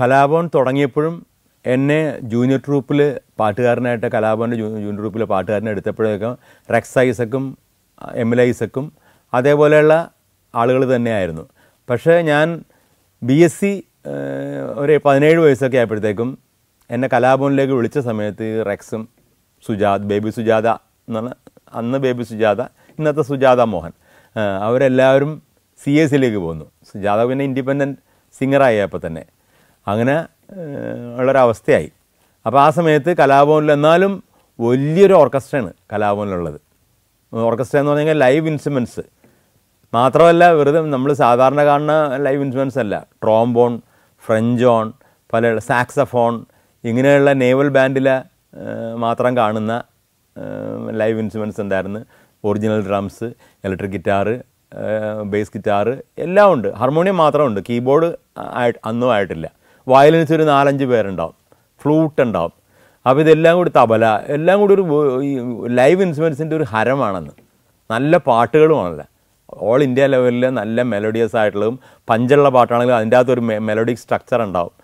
കലാഭവൻ തുടങ്ങിയപ്പോഴും എന്നെ ജൂനിയർ ട്രൂപ്പിൽ പാട്ടുകാരനായിട്ട് കലാഭവൻ്റെ ജൂനിയർ ട്രൂപ്പിലെ പാട്ടുകാരനെ എടുത്തപ്പോഴേക്കും റെക്സ് ഐസക്കും എം എൽ ഐസക്കും അതേപോലെയുള്ള ആളുകൾ തന്നെയായിരുന്നു പക്ഷേ ഞാൻ ബി എസ് സി ഒരു പതിനേഴ് വയസ്സൊക്കെ ആയപ്പോഴത്തേക്കും എന്നെ കലാഭവനിലേക്ക് വിളിച്ച സമയത്ത് റെക്സും സുജാത് ബേബി സുജാത എന്നാണ് അന്ന് ബേബി സുജാത ഇന്നത്തെ സുജാത മോഹൻ അവരെല്ലാവരും സി സിയിലേക്ക് പോന്നു സുജാത പിന്നെ ഇൻഡിപെൻഡൻറ്റ് സിംഗറായി അപ്പോൾ തന്നെ അങ്ങനെ ഉള്ളൊരവസ്ഥയായി അപ്പോൾ ആ സമയത്ത് കലാഭവനിൽ എന്നാലും വലിയൊരു ഓർക്കസ്ട്രയാണ് കലാഭവനിലുള്ളത് ഓർക്കസ്ട്ര എന്ന് പറഞ്ഞാൽ ലൈവ് ഇൻസ്ട്രുമെൻറ്റ്സ് മാത്രമല്ല വെറുതെ നമ്മൾ സാധാരണ കാണുന്ന ലൈവ് ഇൻസ്ട്രുമെൻസ് അല്ല ട്രോംബോൺ ഫ്രഞ്ച് ഓൺ പല സാക്സഫോൺ ഇങ്ങനെയുള്ള നേവൽ ബാൻഡിലെ മാത്രം കാണുന്ന ലൈവ് ഇൻസ്ട്രുമെൻസ് ഉണ്ടായിരുന്നു original drums electric guitar bass guitar എല്ലാം ഉണ്ട് ഹാർമോണിയം മാത്രമുണ്ട് കീബോർഡ് ആയിട്ട് അന്നും ആയിട്ടില്ല വയലിൻസ് ഒരു നാലഞ്ച് പേരുണ്ടാവും ഫ്ലൂട്ട് ഉണ്ടാവും അപ്പോൾ ഇതെല്ലാം കൂടി തബല എല്ലാം കൂടി ഒരു ലൈവ് ഇൻസ്ട്രുമെൻസിൻ്റെ ഒരു ഹരമാണെന്ന് നല്ല പാട്ടുകളുമാണല്ല ഓൾ ഇന്ത്യ ലെവലിൽ നല്ല മെലോഡിയസ് ആയിട്ടുള്ളതും പഞ്ചുള്ള പാട്ടാണെങ്കിലും അതിൻ്റെ അകത്തൊരു ഒരു മെലോഡിക് സ്ട്രക്ചർ ഉണ്ടാവും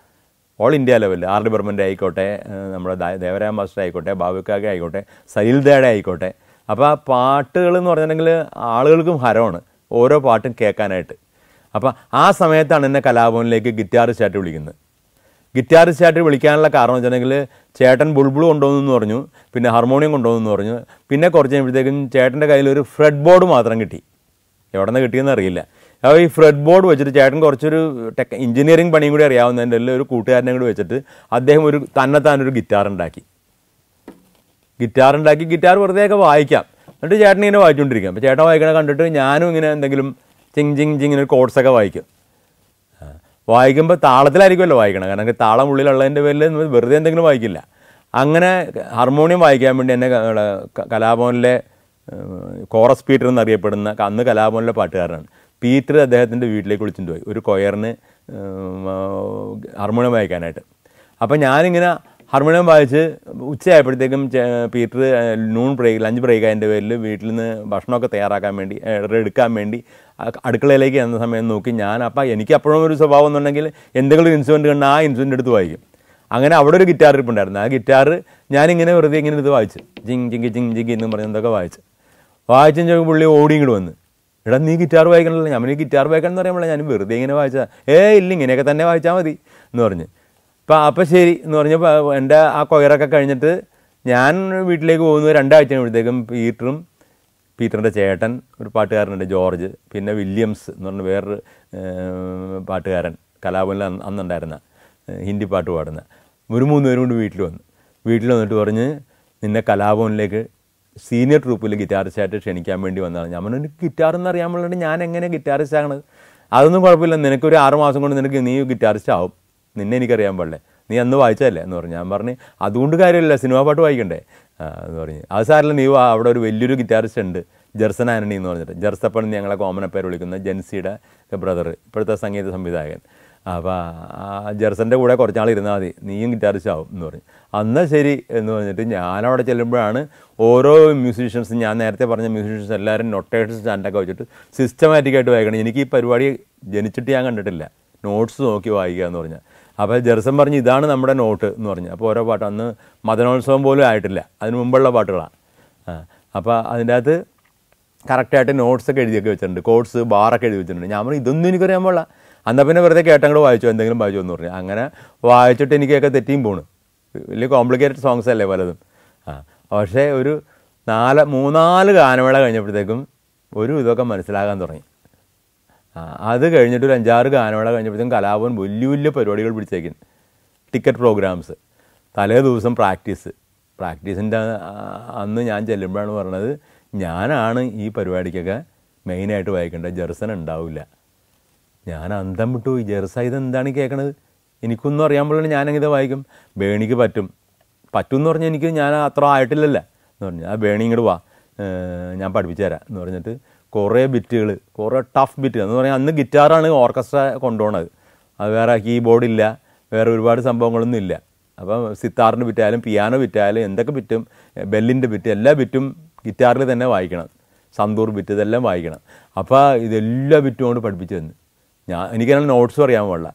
ഓൾ ഇന്ത്യ ലെവലിൽ ആർ ഡി ബർമൻ്റെ ആയിക്കോട്ടെ നമ്മുടെ ദേവരാം മാസ്റ്റർ ആയിക്കോട്ടെ ബാബുക്കാക്ക ആയിക്കോട്ടെ സലീൽദയുടെ ആയിക്കോട്ടെ അപ്പോൾ ആ പാട്ടുകൾ എന്ന് പറഞ്ഞിട്ടുണ്ടെങ്കിൽ ആളുകൾക്കും ഹരമാണ് ഓരോ പാട്ടും കേൾക്കാനായിട്ട് അപ്പോൾ ആ സമയത്താണ് എന്നെ കലാഭവനിലേക്ക് ഗിറ്റാറിസ്റ്റായിട്ട് വിളിക്കുന്നത് ഗിറ്റാറിസ്റ്റ് ആയിട്ട് വിളിക്കാനുള്ള കാരണം വെച്ചിട്ടുണ്ടെങ്കിൽ ചേട്ടൻ ബുൾബുൾ കൊണ്ടുവന്നു പറഞ്ഞു പിന്നെ ഹാർമോണിയം കൊണ്ടുവന്നു പറഞ്ഞു പിന്നെ കുറച്ച് കഴിയുമ്പോഴത്തേക്കും ചേട്ടൻ്റെ കയ്യിൽ ഒരു ഫ്രെഡ് ബോർഡ് മാത്രം കിട്ടി എവിടെ നിന്ന് കിട്ടിയെന്ന് അറിയില്ല അപ്പോൾ ഈ ഫ്രെഡ് ബോർഡ് വെച്ചിട്ട് ചേട്ടൻ കുറച്ചൊരു ടെക് എഞ്ചിനീയറിംഗ് പണിയും കൂടി അറിയാവുന്നതിൻ്റെ എല്ലാം ഒരു കൂട്ടുകാരനെ കൂടി വെച്ചിട്ട് അദ്ദേഹം ഒരു തന്നെ താനൊരു ഗിറ്റാർ ഉണ്ടാക്കി ഗിറ്റാർ ഉണ്ടാക്കി ഗിറ്റാർ ഒക്കെ വായിക്കാം എന്നിട്ട് ചേട്ടൻ ഇങ്ങനെ വായിച്ചുകൊണ്ടിരിക്കാം അപ്പോൾ ചേട്ടൻ വായിക്കണ കണ്ടിട്ട് ഞാനും ഇങ്ങനെ എന്തെങ്കിലും ചിങ് ചിങ് ചിങ്ങനെ കോഡ്സൊക്കെ വായിക്കും വായിക്കുമ്പോൾ താളത്തിലായിരിക്കുമല്ലോ വായിക്കണം കാരണം താളം ഉള്ളിലുള്ളതിൻ്റെ പേരിൽ വെറുതെ എന്തെങ്കിലും വായിക്കില്ല അങ്ങനെ ഹാർമോണിയം വായിക്കാൻ വേണ്ടി എന്നെ കലാഭവനിലെ കോറസ് പീറ്റർ എന്നറിയപ്പെടുന്ന അന്ന് കലാഭവനിലെ പാട്ടുകാരനാണ് പീറ്റർ അദ്ദേഹത്തിൻ്റെ വീട്ടിലേക്ക് വിളിച്ചിട്ട് പോയി ഒരു കൊയറിന് ഹാർമോണിയം വായിക്കാനായിട്ട് അപ്പോൾ ഞാനിങ്ങനെ ഹാർമോണിയം വായിച്ച് ഉച്ചയായപ്പോഴത്തേക്കും പീറ്റർ നൂൺ ബ്രേക്ക് ലഞ്ച് ബ്രേക്ക് അതിൻ്റെ പേരിൽ വീട്ടിൽ നിന്ന് ഭക്ഷണമൊക്കെ തയ്യാറാക്കാൻ വേണ്ടി എടുക്കാൻ വേണ്ടി അടുക്കളയിലേക്ക് എന്ന സമയം നോക്കി ഞാൻ അപ്പം എനിക്ക് അപ്പോഴും ഒരു സ്വഭാവം എന്നുണ്ടെങ്കിൽ എന്തെങ്കിലും ഒരു ഇൻസിഡൻറ്റ് കണ്ടാൽ ആ ഇൻസിഡൻറ്റ് എടുത്ത് വായിക്കും അങ്ങനെ അവിടെ ഒരു ഗിറ്റാർ ഇരിപ്പുണ്ടായിരുന്നു ആ ഗിറ്റാർ ഞാനിങ്ങനെ വെറുതെ ഇങ്ങനെ ഇത് വായിച്ചു ജിങ് ജിങ് ജിങ് ജിങ് എന്നും പറഞ്ഞ് എന്തൊക്കെ വായിച്ചു വായിച്ചെന്ന് പുള്ളി ഓടി ഇങ്ങോട്ട് വന്ന് എടാ നീ ഗിറ്റാർ വായിക്കണമല്ലോ ഞാൻ ഗിറ്റാർ വായിക്കണം എന്ന് പറയുമ്പോൾ ഞാൻ വെറുതെ ഇങ്ങനെ വായിച്ചാൽ ഏ ഇല്ല ഇങ്ങനെയൊക്കെ തന്നെ വായിച്ചാൽ മതി എന്ന് പറഞ്ഞ് അപ്പോൾ അപ്പം ശരി എന്ന് പറഞ്ഞപ്പോൾ എൻ്റെ ആ കൊയറൊക്കെ കഴിഞ്ഞിട്ട് ഞാൻ വീട്ടിലേക്ക് പോകുന്നത് രണ്ടാഴ്ച കഴിഞ്ഞപ്പോഴത്തേക്കും പീറ്ററും പീറ്ററിൻ്റെ ചേട്ടൻ ഒരു പാട്ടുകാരനുണ്ട് ജോർജ് പിന്നെ വില്യംസ് എന്ന് പറഞ്ഞ വേറൊരു പാട്ടുകാരൻ കലാഭവനിൽ അന്നുണ്ടായിരുന്ന ഹിന്ദി പാട്ട് പാടുന്ന ഒരു മൂന്ന് പേരും കൊണ്ട് വീട്ടിൽ വന്നു വീട്ടിൽ വന്നിട്ട് പറഞ്ഞ് നിന്നെ കലാഭവനിലേക്ക് സീനിയർ ട്രൂപ്പിൽ ഗിറ്റാറിസ്റ്റായിട്ട് ക്ഷണിക്കാൻ വേണ്ടി വന്നതാണ് ഞാൻ പറഞ്ഞു ഗിറ്റാർ എന്ന് അറിയാൻ പോലെ ഞാൻ എങ്ങനെ ഗിറ്റാറിസ്റ്റ് ആകണത് അതൊന്നും കുഴപ്പമില്ല നിനക്കൊരു ആറ് മാസം കൊണ്ട് നിനക്ക് നീ ഗിറ്റാറിസ്റ്റ് ആവും നിന്നെ എനിക്കറിയാൻ പാടില്ല നീ അന്ന് വായിച്ചതല്ലേ എന്ന് പറഞ്ഞു ഞാൻ പറഞ്ഞ് അതുകൊണ്ട് കാര്യമില്ല സിനിമാ പാട്ട് വായിക്കണ്ടേ എന്ന് പറഞ്ഞു അത് സാറില്ല നീ അവിടെ ഒരു വലിയൊരു ഗിറ്റാറിസ്റ്റ് ഉണ്ട് ജെർസൻ ആനണി എന്ന് പറഞ്ഞിട്ട് ജെർസപ്പൺ ഞങ്ങളെ കോമൺ പേര് വിളിക്കുന്ന ജെൻസിയുടെ ബ്രദർ ഇപ്പോഴത്തെ സംഗീത സംവിധായകൻ അപ്പോൾ ജെർസൻ്റെ കൂടെ കുറച്ചാൾ ഇരുന്നാൽ മതി നീയും ഗിറ്റാറിസ്റ്റ് ആവും എന്ന് പറഞ്ഞു അന്ന് ശരി എന്ന് പറഞ്ഞിട്ട് ഞാനവിടെ ചെല്ലുമ്പോഴാണ് ഓരോ മ്യൂസീഷ്യൻസ് ഞാൻ നേരത്തെ പറഞ്ഞ മ്യൂസീഷ്യൻസ് എല്ലാവരും നൊട്ടേഷൻ സ്റ്റാൻഡൊക്കെ വെച്ചിട്ട് സിസ്റ്റമാറ്റിക്കായിട്ട് വായിക്കണം എനിക്ക് ഈ പരിപാടി ജനിച്ചിട്ട് ഞാൻ കണ്ടിട്ടില്ല നോട്ട്സ് നോക്കി വായിക്കുക എന്ന് പറഞ്ഞാൽ അപ്പോൾ ജെറുസൻ പറഞ്ഞു ഇതാണ് നമ്മുടെ നോട്ട് എന്ന് പറഞ്ഞു അപ്പോൾ ഓരോ പാട്ട് അന്ന് മതനോത്സവം പോലും ആയിട്ടില്ല അതിന് മുമ്പുള്ള പാട്ടുകളാണ് അപ്പോൾ അതിൻ്റെ അകത്ത് കറക്റ്റായിട്ട് നോട്ട്സൊക്കെ എഴുതിയൊക്കെ വെച്ചിട്ടുണ്ട് കോഡ്സ് ബാറൊക്കെ എഴുതി വെച്ചിട്ടുണ്ട് ഞാൻ പറഞ്ഞു ഇതൊന്നും എനിക്കറിയാൻ പാടില്ല എന്നാൽ പിന്നെ വെറുതെ കേട്ടങ്ങൾ വായിച്ചോ എന്തെങ്കിലും വായിച്ചോ എന്ന് പറഞ്ഞു അങ്ങനെ വായിച്ചിട്ട് എനിക്കൊക്കെ തെറ്റിയും പോണു വലിയ കോംപ്ലിക്കേറ്റഡ് സോങ്സ് അല്ലേ പലതും ആ പക്ഷേ ഒരു നാല് മൂന്നാല് ഗാനമേള കഴിഞ്ഞപ്പോഴത്തേക്കും ഒരു ഇതൊക്കെ മനസ്സിലാകാൻ തുടങ്ങി അത് കഴിഞ്ഞിട്ട് ഒരു അഞ്ചാറ് ഗാനമേള കഴിഞ്ഞപ്പോഴത്തേക്കും കലാഭവൻ വലിയ വലിയ പരിപാടികൾ പിടിച്ചേക്കും ടിക്കറ്റ് പ്രോഗ്രാംസ് തലേ ദിവസം പ്രാക്ടീസ് പ്രാക്ടീസിൻ്റെ അന്ന് ഞാൻ ചെല്ലുമ്പോഴാണ് പറഞ്ഞത് ഞാനാണ് ഈ പരിപാടിക്കൊക്കെ മെയിനായിട്ട് വായിക്കേണ്ടത് ജെർസൺ ഉണ്ടാവില്ല ഞാൻ അന്തം വിട്ടു ഈ ജെർസ ഇതെന്താണ് കേൾക്കണത് എനിക്കൊന്നും അറിയാൻ ഞാൻ ഞാനങ്ങനെ വായിക്കും ബേണിക്ക് പറ്റും പറ്റും എന്ന് പറഞ്ഞാൽ എനിക്ക് ഞാൻ അത്ര ആയിട്ടില്ലല്ലോ എന്ന് പറഞ്ഞു ആ ബേണി ഇങ്ങോട്ട് വാ ഞാൻ പഠിപ്പിച്ചു തരാം എന്ന് പറഞ്ഞിട്ട് കുറേ ബിറ്റുകൾ കുറേ ടഫ് ബിറ്റ് എന്ന് പറഞ്ഞാൽ അന്ന് ഗിറ്റാറാണ് ഓർക്കസ്ട്ര കൊണ്ടുപോണത് അത് വേറെ കീബോർഡില്ല വേറെ ഒരുപാട് സംഭവങ്ങളൊന്നും ഇല്ല അപ്പം സിത്താറിൻ്റെ ബിറ്റായാലും പിയാനോ ബിറ്റായാലും എന്തൊക്കെ ബിറ്റും ബെല്ലിൻ്റെ ബിറ്റ് എല്ലാ ബിറ്റും ഗിറ്റാറിൽ തന്നെ വായിക്കണം സന്തൂർ ബിറ്റ് ഇതെല്ലാം വായിക്കണം അപ്പോൾ ഇതെല്ലാ ബിറ്റും കൊണ്ട് പഠിപ്പിച്ചു തന്നു ഞാൻ എനിക്കങ്ങനെ നോട്ട്സും അറിയാൻ പാടില്ല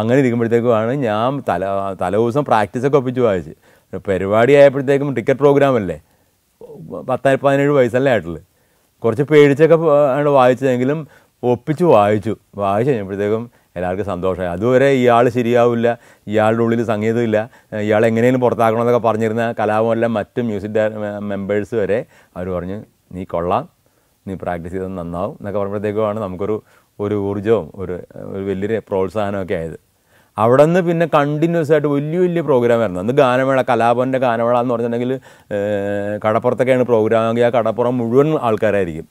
അങ്ങനെ ഇരിക്കുമ്പോഴത്തേക്കുമാണ് ഞാൻ തല തലേ ദിവസം പ്രാക്ടീസൊക്കെ ഒപ്പിച്ച് വായിച്ച് പരിപാടി ആയപ്പോഴത്തേക്കും ടിക്കറ്റ് പ്രോഗ്രാമല്ലേ പത്തായിരത്തി പതിനേഴ് വയസ്സല്ലേ ആയിട്ടുള്ളൂ കുറച്ച് പേടിച്ചൊക്കെ ആണ് വായിച്ചതെങ്കിലും ഒപ്പിച്ച് വായിച്ചു വായിച്ചു കഴിഞ്ഞപ്പോഴത്തേക്കും എല്ലാവർക്കും സന്തോഷമായി അതുവരെ ഇയാൾ ശരിയാവില്ല ഇയാളുടെ ഉള്ളിൽ സംഗീതമില്ല ഇയാൾ എങ്ങനെയും പുറത്താക്കണമെന്നൊക്കെ പറഞ്ഞിരുന്ന കലാപമെല്ലാം മറ്റ് മ്യൂസിക് മെമ്പേഴ്സ് വരെ അവർ പറഞ്ഞു നീ കൊള്ളാം നീ പ്രാക്ടീസ് ചെയ്തത് നന്നാവും എന്നൊക്കെ പറയുമ്പോഴത്തേക്കുമാണ് നമുക്കൊരു ഒരു ഊർജ്ജവും ഒരു ഒരു വലിയൊരു പ്രോത്സാഹനമൊക്കെ ആയത് അവിടെ നിന്ന് പിന്നെ കണ്ടിന്യൂസ് ആയിട്ട് വലിയ വലിയ പ്രോഗ്രാം വരുന്നത് അന്ന് ഗാനമേള കലാഭവൻ്റെ ഗാനമേള എന്ന് പറഞ്ഞിട്ടുണ്ടെങ്കിൽ കടപ്പുറത്തൊക്കെയാണ് പ്രോഗ്രാം ആ കടപ്പുറം മുഴുവൻ ആൾക്കാരായിരിക്കും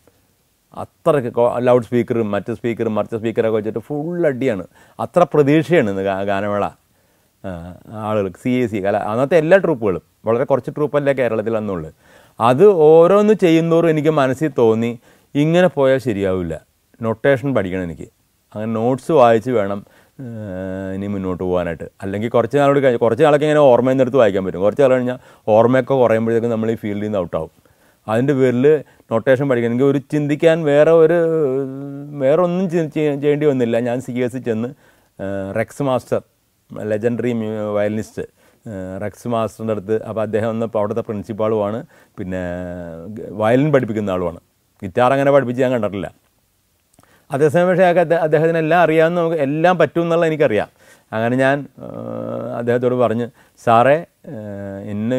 അത്രയ്ക്ക് ലൗഡ് സ്പീക്കറും മറ്റ് സ്പീക്കറും മറ്റ് സ്പീക്കറൊക്കെ വെച്ചിട്ട് ഫുൾ അടിയാണ് അത്ര പ്രതീക്ഷയാണ് ഇന്ന് ഗാനമേള ആളുകൾക്ക് സി എ സി കല അന്നത്തെ എല്ലാ ട്രൂപ്പുകളും വളരെ കുറച്ച് ട്രൂപ്പല്ലേ കേരളത്തിൽ അന്നുള്ളു അത് ഓരോന്ന് ചെയ്യുന്നതോറും എനിക്ക് മനസ്സിൽ തോന്നി ഇങ്ങനെ പോയാൽ ശരിയാവില്ല നൊട്ടേഷൻ പഠിക്കണം എനിക്ക് അങ്ങനെ നോട്ട്സ് വായിച്ച് വേണം ഇനി മുന്നോട്ട് പോകാനായിട്ട് അല്ലെങ്കിൽ കുറച്ച് നാളോട് കഴിഞ്ഞ് കുറച്ച് നാളൊക്കെ ഇങ്ങനെ ഓർമ്മയിൽ നിന്നെടുത്ത് വായിക്കാൻ പറ്റും കുറച്ച് നാൾ കഴിഞ്ഞാൽ ഓർമ്മയൊക്കെ കുറയുമ്പോഴത്തേക്കും നമ്മൾ ഈ ഫീൽഡിൽ നിന്ന് ഔട്ടാവും അതിൻ്റെ പേരിൽ നൊട്ടേഷൻ എനിക്ക് ഒരു ചിന്തിക്കാൻ വേറെ ഒരു വേറെ ഒന്നും ചെയ്യേണ്ടി വന്നില്ല ഞാൻ സി എസ് ചെന്ന് Rex master legendary violinist Rex മാസ്റ്ററിൻ്റെ അടുത്ത് അപ്പോൾ അദ്ദേഹം ഒന്ന് അവിടുത്തെ പ്രിൻസിപ്പാളുമാണ് പിന്നെ വയലിൻ പഠിപ്പിക്കുന്ന ആളുമാണ് ഗിറ്റാർ അങ്ങനെ പഠിപ്പിച്ച് ഞാൻ കണ്ടിട്ടില്ല അതേസമയം പക്ഷേ അദ്ദേഹത്തിന് എല്ലാം അറിയാമെന്ന് നമുക്ക് എല്ലാം പറ്റും എന്നുള്ളത് എനിക്കറിയാം അങ്ങനെ ഞാൻ അദ്ദേഹത്തോട് പറഞ്ഞ് സാറേ എന്ന്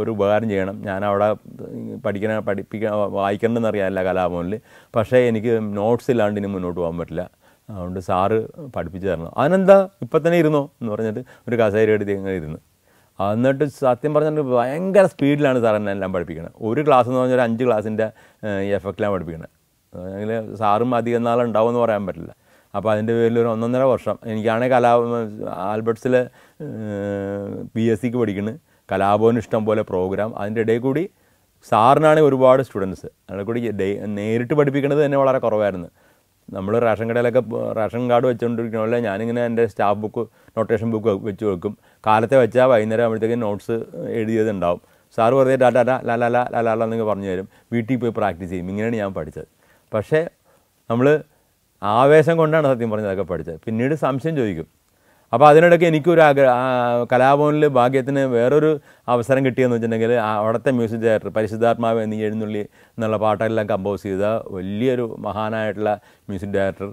ഒരു ഉപകാരം ചെയ്യണം ഞാൻ അവിടെ പഠിക്കണ പഠിപ്പിക്കാൻ വായിക്കണമെന്ന് അറിയാമല്ല കലാഭവനിൽ പക്ഷേ എനിക്ക് നോട്ട്സ് ഇല്ലാണ്ട് ഇനി മുന്നോട്ട് പോകാൻ പറ്റില്ല അതുകൊണ്ട് സാറ് പഠിപ്പിച്ചു തരണം അതിനെന്താ ഇപ്പം തന്നെ ഇരുന്നോ എന്ന് പറഞ്ഞിട്ട് ഒരു കസേര എടുത്ത് ഇങ്ങനെ ഇരുന്ന് എന്നിട്ട് സത്യം പറഞ്ഞാൽ ഭയങ്കര സ്പീഡിലാണ് സാർ പഠിപ്പിക്കുന്നത് ഒരു ക്ലാസ് എന്ന് പറഞ്ഞാൽ ഒരു അഞ്ച് ക്ലാസ്സിൻ്റെ എഫക്റ്റിലാണ് പഠിപ്പിക്കുന്നത് അല്ലെങ്കിൽ സാറും അധികം നാളുണ്ടാവും എന്ന് പറയാൻ പറ്റില്ല അപ്പോൾ അതിൻ്റെ പേരിൽ ഒരു ഒന്നൊന്നര വർഷം എനിക്കാണെങ്കിൽ കലാ ആൽബർട്സിൽ പി എസ് സിക്ക് പഠിക്കുന്നത് കലാഭവൻ ഇഷ്ടം പോലെ പ്രോഗ്രാം അതിൻ്റെ ഇടയിൽ കൂടി സാറിനാണെങ്കിൽ ഒരുപാട് സ്റ്റുഡൻസ് അതിൽ കൂടി നേരിട്ട് പഠിപ്പിക്കുന്നത് തന്നെ വളരെ കുറവായിരുന്നു നമ്മൾ റേഷൻ കടയിലൊക്കെ റേഷൻ കാർഡ് വെച്ചുകൊണ്ടിരിക്കണമല്ല ഞാനിങ്ങനെ എൻ്റെ സ്റ്റാഫ് ബുക്ക് നോട്ടേഷൻ ബുക്ക് വെച്ച് വെക്കും കാലത്തെ വെച്ചാൽ വൈകുന്നേരം ആകുമ്പോഴത്തേക്കും നോട്ട്സ് എഴുതിയതുണ്ടാവും സാറ് വെറുതെ ലാലാല ലാലാല ലാലാല എന്നൊക്കെ പറഞ്ഞു തരും വീട്ടിൽ പോയി പ്രാക്ടീസ് ചെയ്യും ഇങ്ങനെയാണ് ഞാൻ പഠിച്ചത് പക്ഷേ നമ്മൾ ആവേശം കൊണ്ടാണ് സത്യം പറഞ്ഞതൊക്കെ പഠിച്ചത് പിന്നീട് സംശയം ചോദിക്കും അപ്പോൾ അതിനിടയ്ക്ക് എനിക്കൊരു ആഗ്രഹം കലാഭവനിൽ ഭാഗ്യത്തിന് വേറൊരു അവസരം കിട്ടിയെന്ന് വെച്ചിട്ടുണ്ടെങ്കിൽ അവിടുത്തെ മ്യൂസിക് ഡയറക്ടർ പരിശുദ്ധാത്മാവ് എന്നീ എഴുന്നള്ളി എന്നുള്ള പാട്ടെല്ലാം കമ്പോസ് ചെയ്ത വലിയൊരു മഹാനായിട്ടുള്ള music director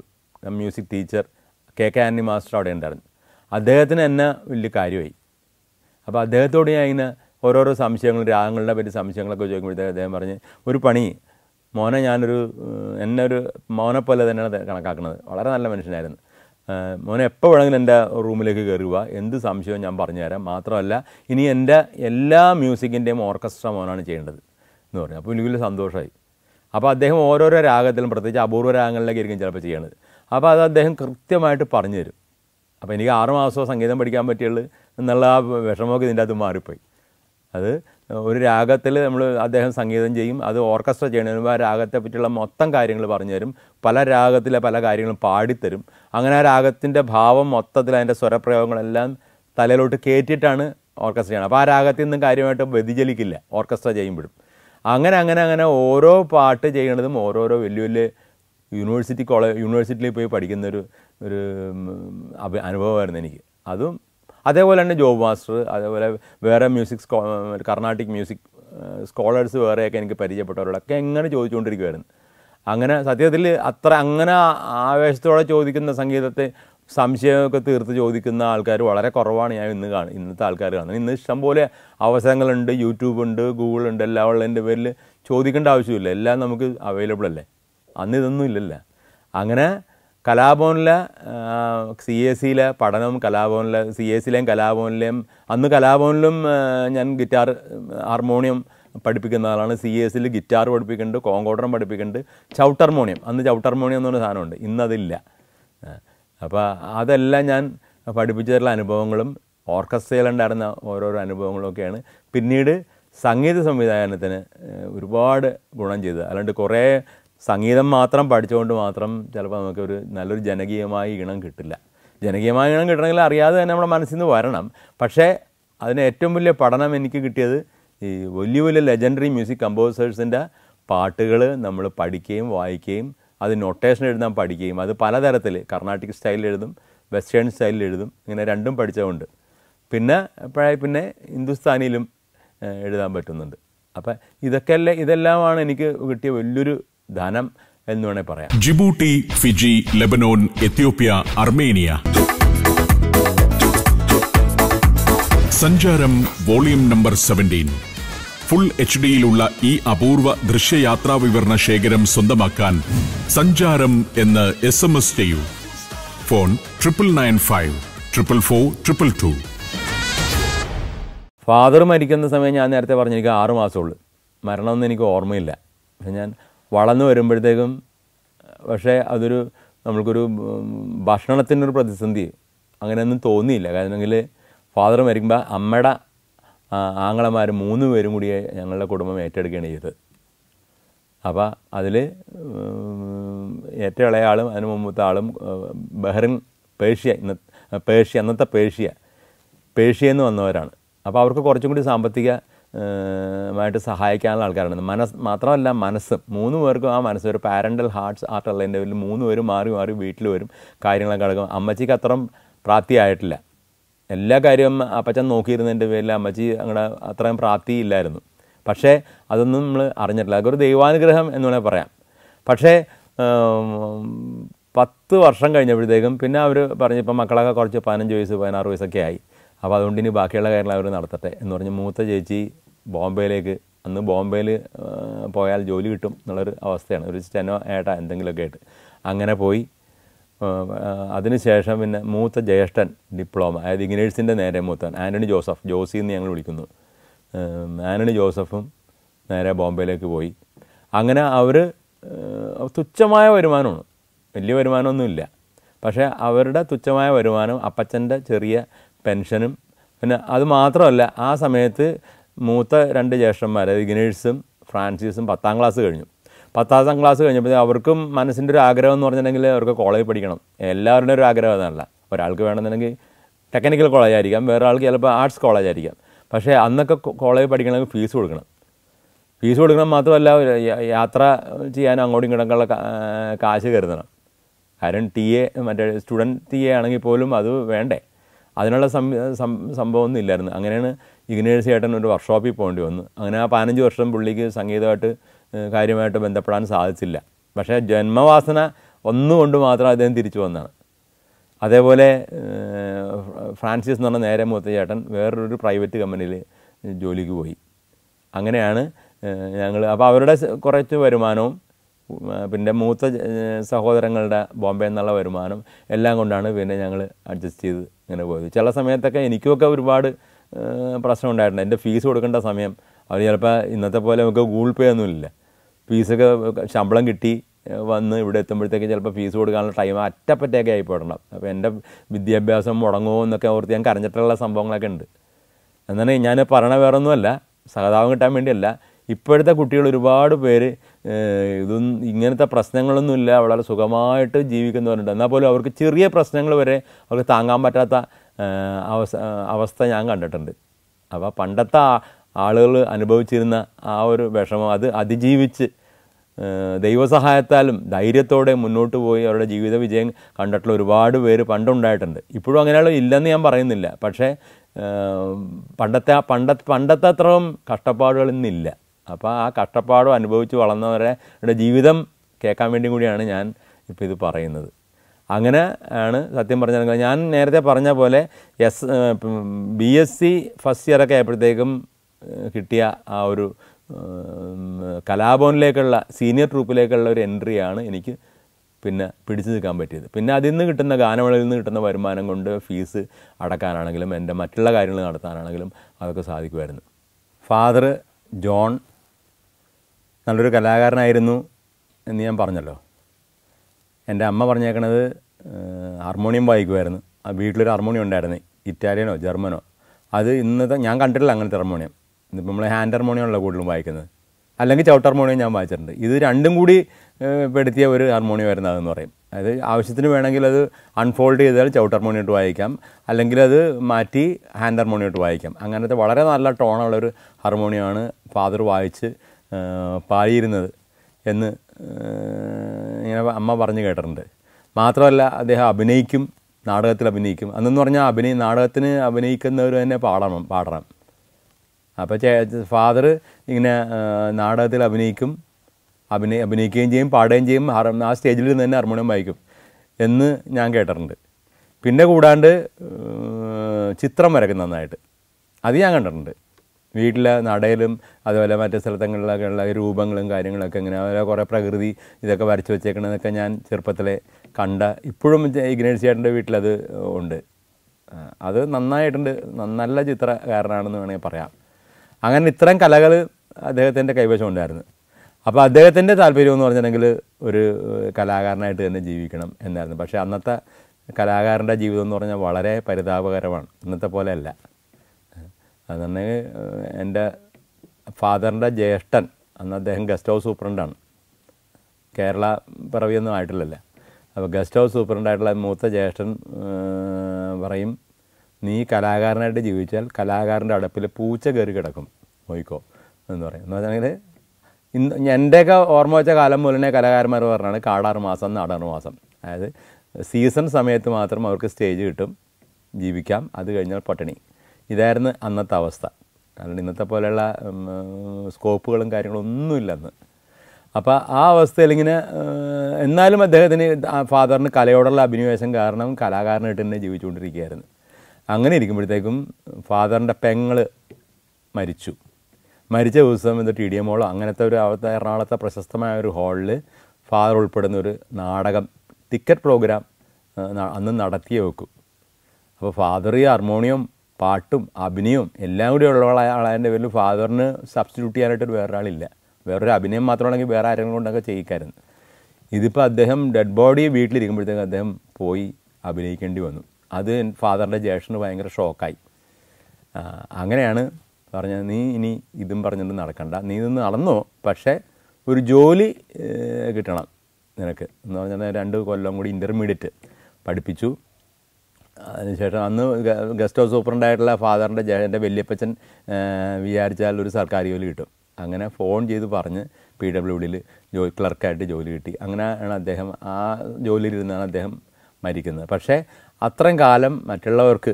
music teacher K K Antony master അവിടെ ഉണ്ടായിരുന്നു അദ്ദേഹത്തിന് എന്നെ വലിയ കാര്യമായി അപ്പോൾ അദ്ദേഹത്തോട് ഞാൻ ഇങ്ങനെ ഓരോരോ സംശയങ്ങൾ രാഗങ്ങളുടെ പറ്റി സംശയങ്ങളൊക്കെ ചോദിക്കുമ്പോഴത്തേക്ക് അദ്ദേഹം പറഞ്ഞ് ഒരു പണി മോനെ ഞാനൊരു എന്നെ ഒരു മോനെ പോലെ തന്നെയാണ് കണക്കാക്കുന്നത് വളരെ നല്ല മനുഷ്യനായിരുന്നു മോനെ എപ്പോൾ വേണമെങ്കിലും എൻ്റെ റൂമിലേക്ക് കയറുക എന്ത് സംശയവും ഞാൻ പറഞ്ഞുതരാം മാത്രമല്ല ഇനി എൻ്റെ എല്ലാ മ്യൂസിക്കിൻ്റെയും ഓർക്കസ്ട്ര മോനാണ് ചെയ്യേണ്ടത് എന്ന് പറഞ്ഞു അപ്പോൾ എനിക്ക് വലിയ സന്തോഷമായി അപ്പോൾ അദ്ദേഹം ഓരോരോ രാഗത്തിലും പ്രത്യേകിച്ച് അപൂർവ രാഗങ്ങളിലേക്കായിരിക്കും ചിലപ്പോൾ ചെയ്യണത് അപ്പോൾ അത് അദ്ദേഹം കൃത്യമായിട്ട് പറഞ്ഞു തരും അപ്പോൾ എനിക്ക് ആറുമാസമോ സംഗീതം പഠിക്കാൻ പറ്റിയുള്ളൂ എന്നുള്ള ആ വിഷമമൊക്കെ ഇതിൻ്റെ അത് മാറിപ്പോയി അത് ഒരു രാഗത്തിൽ നമ്മൾ അദ്ദേഹം സംഗീതം ചെയ്യും അത് ഓർക്കസ്ട്ര ചെയ്യുന്നതിന് ആ രാഗത്തെ പറ്റിയുള്ള മൊത്തം കാര്യങ്ങൾ പറഞ്ഞു തരും പല രാഗത്തിലെ പല കാര്യങ്ങളും പാടിത്തരും അങ്ങനെ ആ രാഗത്തിൻ്റെ ഭാവം മൊത്തത്തിൽ അതിൻ്റെ സ്വരപ്രയോഗങ്ങളെല്ലാം തലയിലോട്ട് കയറ്റിയിട്ടാണ് ഓർക്കസ്ട്ര ചെയ്യണം അപ്പോൾ ആ രാഗത്തിൽ നിന്നും കാര്യമായിട്ട് വ്യതിചലിക്കില്ല ഓർക്കസ്ട്ര ചെയ്യുമ്പോഴും അങ്ങനെ അങ്ങനെ അങ്ങനെ ഓരോ പാട്ട് ചെയ്യണതും ഓരോരോ വലിയ വലിയ യൂണിവേഴ്സിറ്റി കോളേജ് യൂണിവേഴ്സിറ്റിയിൽ പോയി പഠിക്കുന്നൊരു ഒരു അനുഭവമായിരുന്നു എനിക്ക് അതും അതേപോലെ തന്നെ ജോബ് മാസ്റ്റർ അതേപോലെ വേറെ മ്യൂസിക് കർണാട്ടിക് മ്യൂസിക് സ്കോളേഴ്സ് വേറെയൊക്കെ എനിക്ക് പരിചയപ്പെട്ടവരോടൊക്കെ എങ്ങനെ ചോദിച്ചുകൊണ്ടിരിക്കുമായിരുന്നു അങ്ങനെ സത്യത്തിൽ അത്ര അങ്ങനെ ആവേശത്തോടെ ചോദിക്കുന്ന സംഗീതത്തെ സംശയമൊക്കെ തീർത്ത് ചോദിക്കുന്ന ആൾക്കാർ വളരെ കുറവാണ് ഞാൻ ഇന്ന് കാണും ഇന്നത്തെ ആൾക്കാർ കാണുന്നത് ഇന്ന് ഇഷ്ടംപോലെ അവസരങ്ങളുണ്ട് യൂട്യൂബ് ഉണ്ട് ഗൂഗിൾ ഉണ്ട് എല്ലാം ഉള്ളതിൻ്റെ പേരിൽ ചോദിക്കേണ്ട ആവശ്യമില്ല എല്ലാം നമുക്ക് അവൈലബിൾ അല്ലേ അന്ന് ഇതൊന്നും ഇല്ലല്ല അങ്ങനെ കലാഭവനിലെ സി എ സിയിലെ പഠനവും കലാഭവനിലെ സി എ സിയിലെയും കലാഭവനിലെയും അന്ന് കലാഭവനിലും ഞാൻ ഗിറ്റാർ ഹാർമോണിയം പഠിപ്പിക്കുന്ന ആളാണ് സി എ സിയിൽ ഗിറ്റാർ പഠിപ്പിക്കുന്നുണ്ട് കോങ്കോട്ടറും പഠിപ്പിക്കുന്നുണ്ട് ചൗട്ടർമോണിയം അന്ന് ചൗട്ടർമോണിയം എന്ന് പറഞ്ഞ സാധനമുണ്ട് ഇന്നതില്ല അപ്പോൾ അതെല്ലാം ഞാൻ പഠിപ്പിച്ചിട്ടുള്ള അനുഭവങ്ങളും ഓർക്കസ്ട്രയിലുണ്ടായിരുന്ന ഓരോരോ അനുഭവങ്ങളൊക്കെയാണ് പിന്നീട് സംഗീത സംവിധാനത്തിന് ഒരുപാട് ഗുണം ചെയ്തത് അല്ലാണ്ട് കുറേ സംഗീതം മാത്രം പഠിച്ചുകൊണ്ട് മാത്രം ചിലപ്പോൾ നമുക്കൊരു നല്ലൊരു ജനകീയമായ ഈണം കിട്ടില്ല ജനകീയമായ ഈണം കിട്ടണമെങ്കിൽ അറിയാതെ തന്നെ നമ്മുടെ മനസ്സിൽ നിന്ന് വരണം പക്ഷേ അതിന് ഏറ്റവും വലിയ പഠനം എനിക്ക് കിട്ടിയത് ഈ വലിയ വലിയ ലെജൻഡറി മ്യൂസിക് കമ്പോസേഴ്സിൻ്റെ പാട്ടുകൾ നമ്മൾ പഠിക്കുകയും വായിക്കുകയും അത് നൊട്ടേഷൻ എഴുതാൻ പഠിക്കുകയും അത് പലതരത്തിൽ കർണാട്ടിക് സ്റ്റൈലിൽ എഴുതും വെസ്റ്റേൺ സ്റ്റൈലിൽ എഴുതും ഇങ്ങനെ രണ്ടും പഠിച്ചതുകൊണ്ട് പിന്നെ എപ്പോഴായി പിന്നെ ഹിന്ദുസ്ഥാനിയിലും എഴുതാൻ പറ്റുന്നുണ്ട് അപ്പം ഇതൊക്കെ ഇതെല്ലാമാണ് എനിക്ക് കിട്ടിയ വലിയൊരു ദാനം എന്ന് വേണേ പറയാം Djibouti Fiji Lebanon Ethiopia Armenia Sancharam volume number seventeen full H ഡിയിലുള്ള ഈ അപൂർവ ദൃശ്യയാത്രാ വിവരണ ശേഖരം സ്വന്തമാക്കാൻ സഞ്ചാരം എന്ന് എസ് എം എസ് ചെയ്യൂ phone triple nine five triple four triple two father മരിക്കുന്ന സമയം ഞാൻ നേരത്തെ പറഞ്ഞിരിക്കുക ആറ് മാസമുള്ളൂ മരണമെന്ന് എനിക്ക് ഓർമ്മയില്ല പക്ഷെ ഞാൻ വളർന്നു വരുമ്പോഴത്തേക്കും പക്ഷേ അതൊരു നമ്മൾക്കൊരു ഭക്ഷണത്തിനൊരു പ്രതിസന്ധി അങ്ങനെയൊന്നും തോന്നിയില്ല കാരണമെങ്കിൽ ഫാദർ മരിക്കുമ്പോൾ അമ്മയുടെ ആങ്ങളമാർ മൂന്ന് പേരും കൂടി ഞങ്ങളുടെ കുടുംബം ഏറ്റെടുക്കുകയാണ് ചെയ്തത് അപ്പോൾ അതിൽ ഏറ്റവും ഇളയ ആളും അതിന് മുമ്പത്തെ ആളും ബഹ്റിൻ പേർഷ്യ ഇന്ന പേർഷ്യ അന്നത്തെ പേർഷ്യ പേർഷ്യയിൽ എന്ന് വന്നവരാണ് അപ്പോൾ അവർക്ക് കുറച്ചും കൂടി സാമ്പത്തിക മായിട്ട് സഹായിക്കാനുള്ള ആൾക്കാരാണ് മനസ്സ് മാത്രമല്ല മനസ്സ് മൂന്ന് പേർക്കും ആ മനസ്സ് ഒരു പാരൻ്റൽ ഹാർട്ട്സ് എൻ്റെ വീട്ടിൽ മൂന്ന് പേരും മാറി മാറി വീട്ടിൽ വരും കാര്യങ്ങളൊക്കെ നടക്കും അമ്മച്ചിക്ക് അത്രയും പ്രാപ്തിയായിട്ടില്ല എല്ലാ കാര്യവും അപ്പച്ചൻ നോക്കിയിരുന്നതിൻ്റെ പേരിൽ അമ്മച്ചി അങ്ങനെ അത്രയും പ്രാപ്തിയില്ലായിരുന്നു പക്ഷേ അതൊന്നും നമ്മൾ അറിഞ്ഞിട്ടില്ല അതൊരു ദൈവാനുഗ്രഹം എന്ന് വേണേൽ പറയാം പക്ഷേ പത്ത് വർഷം കഴിഞ്ഞപ്പോഴത്തേക്കും പിന്നെ അവർ പറഞ്ഞു ഇപ്പം മക്കളൊക്കെ കുറച്ച് പതിനഞ്ച് വയസ്സ് പതിനാറ് വയസ്സൊക്കെ ആയി അപ്പോൾ അതുകൊണ്ട് ഇനി ബാക്കിയുള്ള കാര്യങ്ങൾ അവർ നടത്തട്ടെ എന്ന് പറഞ്ഞ് മൂത്ത ചേച്ചി ബോംബെയിലേക്ക് അന്ന് ബോംബെയിൽ പോയാൽ ജോലി കിട്ടും എന്നുള്ളൊരു അവസ്ഥയാണ് ഒരു സ്റ്റെനോ ഏട്ട എന്തെങ്കിലുമൊക്കെ ആയിട്ട് അങ്ങനെ പോയി അതിനുശേഷം പിന്നെ മൂത്ത ജ്യേഷ്ഠൻ ഡിപ്ലോമ അതായത് ഇഗ്നേഴ്സിൻ്റെ നേരെ മൂത്തൻ ആൻ്റണി ജോസഫ് ജോസി എന്ന് ഞങ്ങൾ വിളിക്കുന്നു ആൻ്റണി ജോസഫും നേരെ ബോംബെയിലേക്ക് പോയി അങ്ങനെ അവർ തുച്ഛമായ വരുമാനമാണ് വലിയ വരുമാനമൊന്നുമില്ല പക്ഷേ അവരുടെ തുച്ഛമായ വരുമാനം അപ്പച്ചൻ്റെ ചെറിയ പെൻഷനും പിന്നെ അത് മാത്രമല്ല ആ സമയത്ത് മൂത്ത രണ്ട് ജ്യേഷ്ഠന്മാർ ഗിനേഴ്സും ഫ്രാൻസിസും പത്താം ക്ലാസ് കഴിഞ്ഞു പത്താം ക്ലാസ് കഴിഞ്ഞപ്പോൾ അവർക്കും മനസ്സിൻ്റെ ഒരു ആഗ്രഹം എന്ന് പറഞ്ഞിട്ടുണ്ടെങ്കിൽ അവർക്ക് കോളേജ് പഠിക്കണം എല്ലാവരുടെയും ഒരു ആഗ്രഹം അതല്ല ഒരാൾക്ക് വേണമെന്നുണ്ടെങ്കിൽ ടെക്നിക്കൽ കോളേജ് ആയിരിക്കാം വേറെ ആൾക്ക് ചിലപ്പോൾ ആർട്സ് കോളേജ് ആയിരിക്കാം പക്ഷേ അന്നൊക്കെ കോളേജ് പഠിക്കണമെങ്കിൽ ഫീസ് കൊടുക്കണം ഫീസ് കൊടുക്കണം മാത്രമല്ല യാത്ര ചെയ്യാനും അങ്ങോട്ടും ഇങ്ങോട്ടുള്ള കാശ് കരുതണം കാരണം ടി എ മറ്റേ സ്റ്റുഡൻറ്റ് ടി എ ആണെങ്കിൽ പോലും അത് വേണ്ടേ അതിനുള്ള സംഭവമൊന്നും ഇല്ലായിരുന്നു അങ്ങനെയാണ് ഇഗ്നേഴ്സ് ചേട്ടൻ ഒരു വർക്ക്ഷോപ്പിൽ പോകേണ്ടി വന്നു അങ്ങനെ ആ പതിനഞ്ച് വർഷം പുള്ളിക്ക് സംഗീതമായിട്ട് കാര്യമായിട്ട് ബന്ധപ്പെടാൻ സാധിച്ചില്ല പക്ഷേ ജന്മവാസന ഒന്നുകൊണ്ട് മാത്രം അദ്ദേഹം തിരിച്ചു വന്നതാണ് അതേപോലെ ഫ്രാൻസിസ് എന്ന് പറഞ്ഞ നേരെ മൂത്ത ചേട്ടൻ വേറൊരു പ്രൈവറ്റ് കമ്പനിയിൽ ജോലിക്ക് പോയി അങ്ങനെയാണ് ഞങ്ങൾ അപ്പോൾ അവരുടെ കുറച്ച് വരുമാനവും പിന്നെ മൂത്ത സഹോദരങ്ങളുടെ ബോംബെ എന്നുള്ള വരുമാനം എല്ലാം കൊണ്ടാണ് പിന്നെ ഞങ്ങൾ അഡ്ജസ്റ്റ് ചെയ്ത് ഇങ്ങനെ പോയത് ചില സമയത്തൊക്കെ എനിക്കുമൊക്കെ ഒരുപാട് പ്രശ്നം ഉണ്ടായിട്ടുണ്ട് എൻ്റെ ഫീസ് കൊടുക്കേണ്ട സമയം അവർ ചിലപ്പോൾ ഇന്നത്തെ പോലെ നമുക്ക് ഗൂഗിൾ പേ ഒന്നുമില്ല ഫീസൊക്കെ ശമ്പളം കിട്ടി വന്ന് ഇവിടെ എത്തുമ്പോഴത്തേക്ക് ചിലപ്പോൾ ഫീസ് കൊടുക്കാനുള്ള ടൈം അറ്റപ്പറ്റൊക്കെ ആയിപ്പോടണം അപ്പോൾ എൻ്റെ വിദ്യാഭ്യാസം മുടങ്ങുമോ എന്നൊക്കെ ഓർത്ത് ഞാൻ കരഞ്ഞിട്ടുള്ള സംഭവങ്ങളൊക്കെ ഉണ്ട് എന്നാൽ ഞാൻ പറയണ വേറെ ഒന്നുമല്ല സഹതാപം കിട്ടാൻ വേണ്ടിയല്ല ഇപ്പോഴത്തെ കുട്ടികൾ ഒരുപാട് പേര് ഇതൊന്നും ഇങ്ങനത്തെ പ്രശ്നങ്ങളൊന്നുമില്ല വളരെ സുഖമായിട്ട് ജീവിക്കുന്നവരുണ്ട് എന്നാൽ പോലും അവർക്ക് ചെറിയ പ്രശ്നങ്ങൾ വരെ അവർക്ക് താങ്ങാൻ പറ്റാത്ത അവസ്ഥ അവസ്ഥ ഞാൻ കണ്ടിട്ടുണ്ട് അപ്പോൾ പണ്ടത്തെ ആളുകൾ അനുഭവിച്ചിരുന്ന ആ ഒരു വിഷമം അത് അതിജീവിച്ച് ദൈവസഹായത്താലും ധൈര്യത്തോടെ മുന്നോട്ട് പോയി അവരുടെ ജീവിത വിജയം കണ്ടിട്ടുള്ള ഒരുപാട് പേര് പണ്ടുണ്ടായിട്ടുണ്ട് ഇപ്പോഴും അങ്ങനെയുള്ള ഇല്ലെന്ന് ഞാൻ പറയുന്നില്ല പക്ഷേ പണ്ടത്തെ പണ്ട പണ്ടത്തെ അത്രയും കഷ്ടപ്പാടുകൾ ഇന്നില്ല അപ്പോൾ ആ കഷ്ടപ്പാടും അനുഭവിച്ച് വളർന്നവരെ ജീവിതം കേൾക്കാൻ വേണ്ടി കൂടിയാണ് ഞാൻ ഇപ്പോൾ ഇത് പറയുന്നത് അങ്ങനെ ആണ് സത്യം പറഞ്ഞാൽ ഞാൻ നേരത്തെ പറഞ്ഞ പോലെ S B S C first ഇയറൊക്കെ ആയപ്പോഴത്തേക്കും കിട്ടിയ ആ ഒരു കലാഭവനിലേക്കുള്ള സീനിയർ ട്രൂപ്പിലേക്കുള്ള ഒരു എൻട്രിയാണ് എനിക്ക് പിന്നെ പിടിച്ചു നിൽക്കാൻ പറ്റിയത് പിന്നെ അതിൽ നിന്ന് കിട്ടുന്ന ഗാനമേളയിൽ നിന്ന് കിട്ടുന്ന വരുമാനം കൊണ്ട് ഫീസ് അടക്കാനാണെങ്കിലും എൻ്റെ മറ്റുള്ള കാര്യങ്ങൾ നടത്താനാണെങ്കിലും അതൊക്കെ സാധിക്കുമായിരുന്നു ഫാദർ ജോൺ നല്ലൊരു കലാകാരനായിരുന്നു എന്ന് ഞാൻ പറഞ്ഞല്ലോ എൻ്റെ അമ്മ പറഞ്ഞേക്കണത് ഹാർമോണിയം വായിക്കുമായിരുന്നു ആ വീട്ടിലൊരു ഹാർമോണിയം ഉണ്ടായിരുന്നു ഇറ്റാലിയനോ ജർമ്മനോ അത് ഇന്നത്തെ ഞാൻ കണ്ടിട്ടില്ല അങ്ങനത്തെ ഹാർമോണിയം ഇതിപ്പോൾ നമ്മൾ ഹാൻഡ് ഹാർമോണിയമാണല്ലോ കൂടുതലും വായിക്കുന്നത് അല്ലെങ്കിൽ ചവിട്ട് ഹാർമോണിയം ഞാൻ വായിച്ചിട്ടുണ്ട് ഇത് രണ്ടും കൂടി പെടുത്തിയ ഒരു ആയിരുന്നു അതെന്ന് പറയും അതായത് ആവശ്യത്തിന് വേണമെങ്കിൽ അത് അൺഫോൾഡ് ചെയ്താൽ ചവിട്ട് ഇട്ട് വായിക്കാം അല്ലെങ്കിൽ അത് മാറ്റി ഹാൻഡ് ഇട്ട് വായിക്കാം അങ്ങനത്തെ വളരെ നല്ല ടോണുള്ളൊരു ഹാർമോണിയമാണ് ഫാദർ വായിച്ച് പാടിയിരുന്നത് എന്ന് ഇങ്ങനെ അമ്മ പറഞ്ഞു കേട്ടിട്ടുണ്ട് മാത്രമല്ല അദ്ദേഹം അഭിനയിക്കും നാടകത്തിൽ അഭിനയിക്കും അന്നെന്ന് പറഞ്ഞാൽ അഭിനയ നാടകത്തിന് അഭിനയിക്കുന്നവർ തന്നെ പാടണം പാടണം അപ്പോൾ ചേ ഫാദർ ഇങ്ങനെ നാടകത്തിൽ അഭിനയിക്കും അഭിനയി അഭിനയിക്കുകയും ചെയ്യും പാടുകയും ചെയ്യും ആ സ്റ്റേജിൽ നിന്ന് തന്നെ ഹാർമോണിയം വായിക്കും എന്ന് ഞാൻ കേട്ടിട്ടുണ്ട് പിന്നെ കൂടാണ്ട് ചിത്രം വരയ്ക്കും നന്നായിട്ട് അത് ഞാൻ കണ്ടിട്ടുണ്ട് വീട്ടിലെ നടയിലും അതുപോലെ മറ്റു സ്ഥലത്തങ്ങളിലൊക്കെയുള്ള രൂപങ്ങളും കാര്യങ്ങളൊക്കെ ഇങ്ങനെ അതുപോലെ കുറേ പ്രകൃതി ഇതൊക്കെ വരച്ചു വെച്ചേക്കണതൊക്കെ ഞാൻ ചെറുപ്പത്തിലെ കണ്ട ഇപ്പോഴും ഇഗ്നേഴ്സ് ചേട്ടൻ്റെ വീട്ടിലത് ഉണ്ട് അത് നന്നായിട്ടുണ്ട് നല്ല ചിത്രകാരനാണെന്ന് വേണമെങ്കിൽ പറയാം അങ്ങനെ ഇത്രയും കലകൾ അദ്ദേഹത്തിൻ്റെ കൈവശം ഉണ്ടായിരുന്നു അപ്പോൾ അദ്ദേഹത്തിൻ്റെ താല്പര്യം എന്ന് പറഞ്ഞിട്ടുണ്ടെങ്കിൽ ഒരു കലാകാരനായിട്ട് തന്നെ ജീവിക്കണം എന്നായിരുന്നു പക്ഷേ അന്നത്തെ കലാകാരൻ്റെ ജീവിതം എന്ന് പറഞ്ഞാൽ വളരെ പരിതാപകരമാണ് ഇന്നത്തെ പോലെയല്ല അന്ന് എൻ്റെ ഫാദറിൻ്റെ ജ്യേഷ്ഠൻ അന്ന് അദ്ദേഹം ഗസ്റ്റ് ഹൗസ് സൂപ്രണ്ടാണ് കേരള പിറവിയൊന്നും ആയിട്ടില്ലല്ലേ അപ്പോൾ ഗസ്റ്റ് ഹൗസ് സൂപ്രണ്ടായിട്ടുള്ള മൂത്ത ജ്യേഷ്ഠൻ പറയും നീ കലാകാരനായിട്ട് ജീവിച്ചാൽ കലാകാരൻ്റെ അടുപ്പിൽ പൂച്ച കയറി കിടക്കും നോയിക്കോ എന്ന് പറയും എന്ന് പറഞ്ഞാൽ ഇന്ന് എൻ്റെയൊക്കെ ഓർമ്മ വെച്ച കാലം മുതലേ കലാകാരന്മാർ പറഞ്ഞാണ് കാടാറ് മാസം നാടാറ് മാസം അതായത് സീസൺ സമയത്ത് മാത്രം അവർക്ക് സ്റ്റേജ് കിട്ടും ജീവിക്കാം അത് കഴിഞ്ഞാൽ പട്ടിണി ഇതായിരുന്നു അന്നത്തെ അവസ്ഥ കാരണം ഇന്നത്തെ പോലെയുള്ള സ്കോപ്പുകളും കാര്യങ്ങളും ഒന്നുമില്ലെന്ന് അപ്പോൾ ആ അവസ്ഥയിൽ ഇങ്ങനെ എന്നാലും അദ്ദേഹത്തിന് ഫാദറിന് കലയോടുള്ള അഭിനിവേശം കാരണം കലാകാരനായിട്ട് തന്നെ ജീവിച്ചുകൊണ്ടിരിക്കുകയായിരുന്നു അങ്ങനെ ഇരിക്കുമ്പോഴത്തേക്കും ഫാദറിൻ്റെ പെങ്ങൾ മരിച്ചു മരിച്ച ദിവസം ഇത് ടി ഡി എം ഹോളോ അങ്ങനത്തെ ഒരു അവിടുത്തെ എറണാകുളത്തെ പ്രശസ്തമായ ഒരു ഹാളിൽ ഫാദർ ഉൾപ്പെടുന്ന ഒരു നാടകം ടിക്കറ്റ് പ്രോഗ്രാം അന്ന് നടത്തിയേ വെക്കും അപ്പോൾ ഫാദർ ഈ ഹാർമോണിയം പാട്ടും അഭിനയവും എല്ലാം കൂടി ഉള്ള ആളായതിൻ്റെ പേരിൽ ഫാദറിന് സബ്സ്റ്റിറ്റ്യൂട്ട് ചെയ്യാനായിട്ട് വേറൊരാളില്ല വേറൊരു അഭിനയം മാത്രമാണെങ്കിൽ വേറെ ആരെങ്കിലും കൊണ്ടൊക്കെ ചെയ്യിക്കായിരുന്നു ഇതിപ്പോൾ അദ്ദേഹം ഡെഡ് ബോഡി വീട്ടിലിരിക്കുമ്പോഴത്തേക്ക് അദ്ദേഹം പോയി അഭിനയിക്കേണ്ടി വന്നു അത് ഫാദറിൻ്റെ ജ്യേഷ്ഠന് ഭയങ്കര ഷോക്കായി അങ്ങനെയാണ് പറഞ്ഞത് നീ ഇനി ഇതും പറഞ്ഞിട്ട് നടക്കണ്ട നീ ഇതൊന്ന് നടന്നോ പക്ഷേ ഒരു ജോലി കിട്ടണം നിനക്ക് എന്ന് പറഞ്ഞാൽ രണ്ട് കൊല്ലം കൂടി ഇൻ്റർമീഡിയറ്റ് പഠിപ്പിച്ചു അതിനുശേഷം അന്ന് ഗസ്റ്റ് ഹൗസ് സൂപ്രണ്ടായിട്ടുള്ള ഫാദറിൻ്റെ എൻ്റെ വല്യപ്പച്ചൻ വിചാരിച്ചാൽ ഒരു സർക്കാർ ജോലി കിട്ടും അങ്ങനെ ഫോൺ ചെയ്ത് പറഞ്ഞ് പി ഡബ്ല്യു ഡിയിൽ ജോലി ക്ലർക്കായിട്ട് ജോലി കിട്ടി അങ്ങനെയാണ് അദ്ദേഹം ആ ജോലിയിലിരുന്നാണ് അദ്ദേഹം മരിക്കുന്നത് പക്ഷേ അത്രയും കാലം മറ്റുള്ളവർക്ക്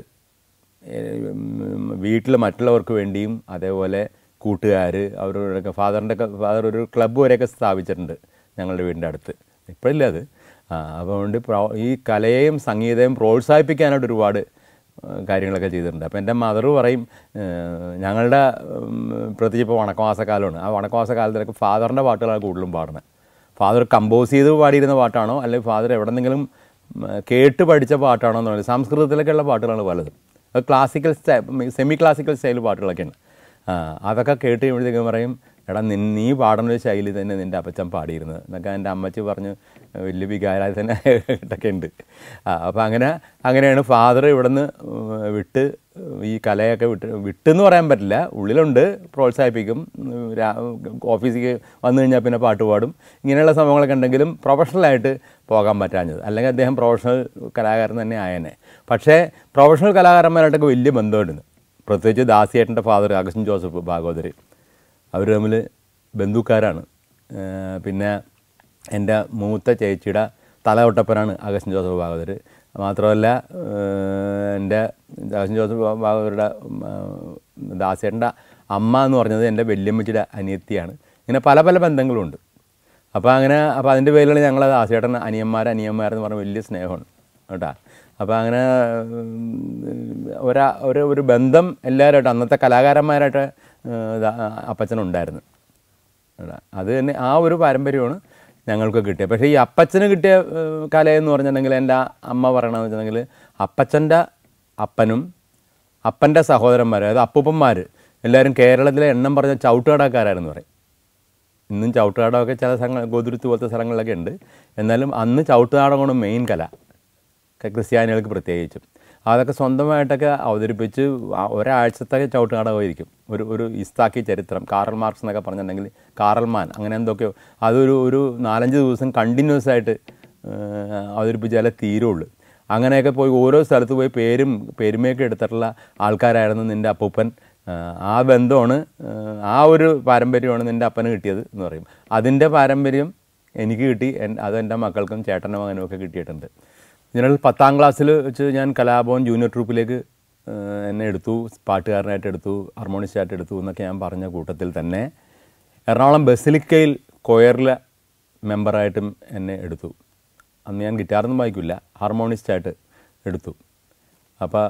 വീട്ടിൽ മറ്റുള്ളവർക്ക് വേണ്ടിയും അതേപോലെ കൂട്ടുകാർ അവരോടൊക്കെ ഫാദറിൻ്റെ ഫാദർ ഒരു ക്ലബ് വരെയൊക്കെ സ്ഥാപിച്ചിട്ടുണ്ട് ഞങ്ങളുടെ വീടിൻ്റെ അടുത്ത് ഇപ്പോഴില്ല അത് അപ്പോൾ അതുകൊണ്ട് ഈ കലയെയും സംഗീതവും പ്രോത്സാഹിപ്പിക്കാനായിട്ട് ഒരുപാട് കാര്യങ്ങളൊക്കെ ചെയ്തിട്ടുണ്ട് അപ്പോൾ എൻ്റെ മദർ പറയും ഞങ്ങളുടെ പ്രത്യേകിച്ച് ഇപ്പോൾ വണക്കമാസക്കാലമാണ് ആ വണക്കമാസക്കാലത്തിലൊക്കെ ഫാദറിൻ്റെ പാട്ടുകളാണ് കൂടുതലും പാടുന്നത് ഫാദർ കമ്പോസ് ചെയ്ത് പാടിയിരുന്ന പാട്ടാണോ അല്ലെങ്കിൽ ഫാദർ എവിടെന്നെങ്കിലും കേട്ട് പഠിച്ച പാട്ടാണോ എന്ന് പറയുന്നത് സംസ്കൃതത്തിലൊക്കെയുള്ള പാട്ടുകളാണ് പലതും അത് classical style semi classical style പാട്ടുകളൊക്കെയാണ് അതൊക്കെ കേട്ട് കഴിയുമ്പോഴത്തേക്കും പറയും എടാ നീ പാടുന്ന ഒരു ശൈലി തന്നെ നിൻ്റെ അപ്പച്ചൻ പാടിയിരുന്നത് എന്നൊക്കെ എൻ്റെ അമ്മച്ചി പറഞ്ഞു വലിയ തന്നെ ഇതൊക്കെ ഉണ്ട് ആ അപ്പോൾ അങ്ങനെ അങ്ങനെയാണ് ഫാദർ ഇവിടുന്ന് വിട്ട് ഈ കലയൊക്കെ വിട്ട് വിട്ടെന്ന് പറയാൻ പറ്റില്ല ഉള്ളിലുണ്ട് പ്രോത്സാഹിപ്പിക്കും ഓഫീസിലേക്ക് വന്നു കഴിഞ്ഞാൽ പിന്നെ പാട്ട് പാടും ഇങ്ങനെയുള്ള സംഭവങ്ങളൊക്കെ ഉണ്ടെങ്കിലും പ്രൊഫഷണലായിട്ട് പോകാൻ പറ്റാഞ്ഞത് അല്ലെങ്കിൽ അദ്ദേഹം പ്രൊഫഷണൽ കലാകാരൻ തന്നെ ആയനെ പക്ഷേ പ്രൊഫഷണൽ കലാകാരന്മാരായിട്ടൊക്കെ വലിയ ബന്ധമുണ്ട് പ്രത്യേകിച്ച് ദാസിയേട്ടൻ്റെ ഫാദർ അഗസ്റ്റിൻ ജോസഫ് ഭാഗവതർ അവർ തമ്മിൽ ബന്ധുക്കാരാണ് പിന്നെ എൻ്റെ മൂത്ത ചേച്ചിയുടെ തലവട്ടപ്പനാണ് അഗസ്റ്റിൻ ജോസഫ് ഭാഗവതർ മാത്രമല്ല എൻ്റെ അഗസ്റ്റിൻ ജോസഫ് ഭാഗവതരുടെ ദാസേട്ടൻ്റെ അമ്മ എന്ന് പറഞ്ഞത് എൻ്റെ വല്യമ്മച്ചിയുടെ അനിയത്തിയാണ് ഇങ്ങനെ പല പല ബന്ധങ്ങളുണ്ട് അപ്പോൾ അങ്ങനെ അപ്പോൾ അതിൻ്റെ പേരിൽ ഞങ്ങൾ ദാസേട്ടൻ അനിയന്മാർ അനിയന്മാരെന്ന് പറഞ്ഞാൽ വലിയ സ്നേഹമാണ് കേട്ടോ അപ്പോൾ അങ്ങനെ ഒരാ ഒരു ഒരു ബന്ധം എല്ലാവരുമായിട്ട് അന്നത്തെ കലാകാരന്മാരായിട്ട് അപ്പച്ചനുണ്ടായിരുന്നു അത് തന്നെ ആ ഒരു പാരമ്പര്യമാണ് ഞങ്ങൾക്ക് കിട്ടിയ പക്ഷേ ഈ അപ്പച്ചന് കിട്ടിയ കലയെന്ന് പറഞ്ഞിട്ടുണ്ടെങ്കിൽ എൻ്റെ അമ്മ പറയണമെന്ന് വെച്ചിട്ടുണ്ടെങ്കിൽ അപ്പച്ചൻ്റെ അപ്പനും അപ്പൻ്റെ സഹോദരന്മാർ അതായത് അപ്പൂപ്പന്മാർ എല്ലാവരും കേരളത്തിലെ എണ്ണം പറഞ്ഞ ചവിട്ടുകടക്കാരായിരുന്നു പറയും ഇന്നും ചവിട്ടുകാടമൊക്കെ ചില സ്ഥലങ്ങൾ ഗോതിരുത്ത് പോലത്തെ സ്ഥലങ്ങളിലൊക്കെ ഉണ്ട് എന്നാലും അന്ന് ചവിട്ടുകാടമാണ് മെയിൻ കല ക്രിസ്ത്യാനികൾക്ക് പ്രത്യേകിച്ചും അതൊക്കെ സ്വന്തമായിട്ടൊക്കെ അവതരിപ്പിച്ച് ഒരാഴ്ചത്തെ ചവിട്ട് നാടകമായിരിക്കും ഒരു ഒരു ഇസ്താക്കി ചരിത്രം കാറൽ മാർക്സ് എന്നൊക്കെ പറഞ്ഞിട്ടുണ്ടെങ്കിൽ കാറൽ മാൻ അങ്ങനെ എന്തൊക്കെയോ അതൊരു ഒരു നാലഞ്ച് ദിവസം കണ്ടിന്യൂസ് ആയിട്ട് അവതരിപ്പിച്ചാലേ തീരുള്ളൂ അങ്ങനെയൊക്കെ പോയി ഓരോ സ്ഥലത്ത് പോയി പേരും പെരുമയൊക്കെ എടുത്തിട്ടുള്ള ആൾക്കാരായിരുന്നു നിൻ്റെ അപ്പൂപ്പൻ ആ ബന്ധമാണ് ആ ഒരു പാരമ്പര്യമാണ് നിൻ്റെ അപ്പന് കിട്ടിയത് എന്ന് പറയും അതിൻ്റെ പാരമ്പര്യം എനിക്ക് കിട്ടി അതെൻ്റെ മക്കൾക്കും ചേട്ടനും മകനും ഒക്കെ കിട്ടിയിട്ടുണ്ട് ജനറൽ പത്താം ക്ലാസ്സിൽ വെച്ച് ഞാൻ കലാഭവൻ ജൂനിയർ ട്രൂപ്പിലേക്ക് എന്നെ എടുത്തു പാട്ടുകാരനായിട്ട് എടുത്തു ഹാർമോണിസ്റ്റായിട്ട് എടുത്തു എന്നൊക്കെ ഞാൻ പറഞ്ഞ കൂട്ടത്തിൽ തന്നെ എറണാകുളം ബസിലിക്കയിൽ കൊയറിലെ മെമ്പറായിട്ടും എന്നെ എടുത്തു അന്ന് ഞാൻ ഗിറ്റാറൊന്നും വായിക്കില്ല ഹാർമോണിസ്റ്റായിട്ട് എടുത്തു അപ്പോൾ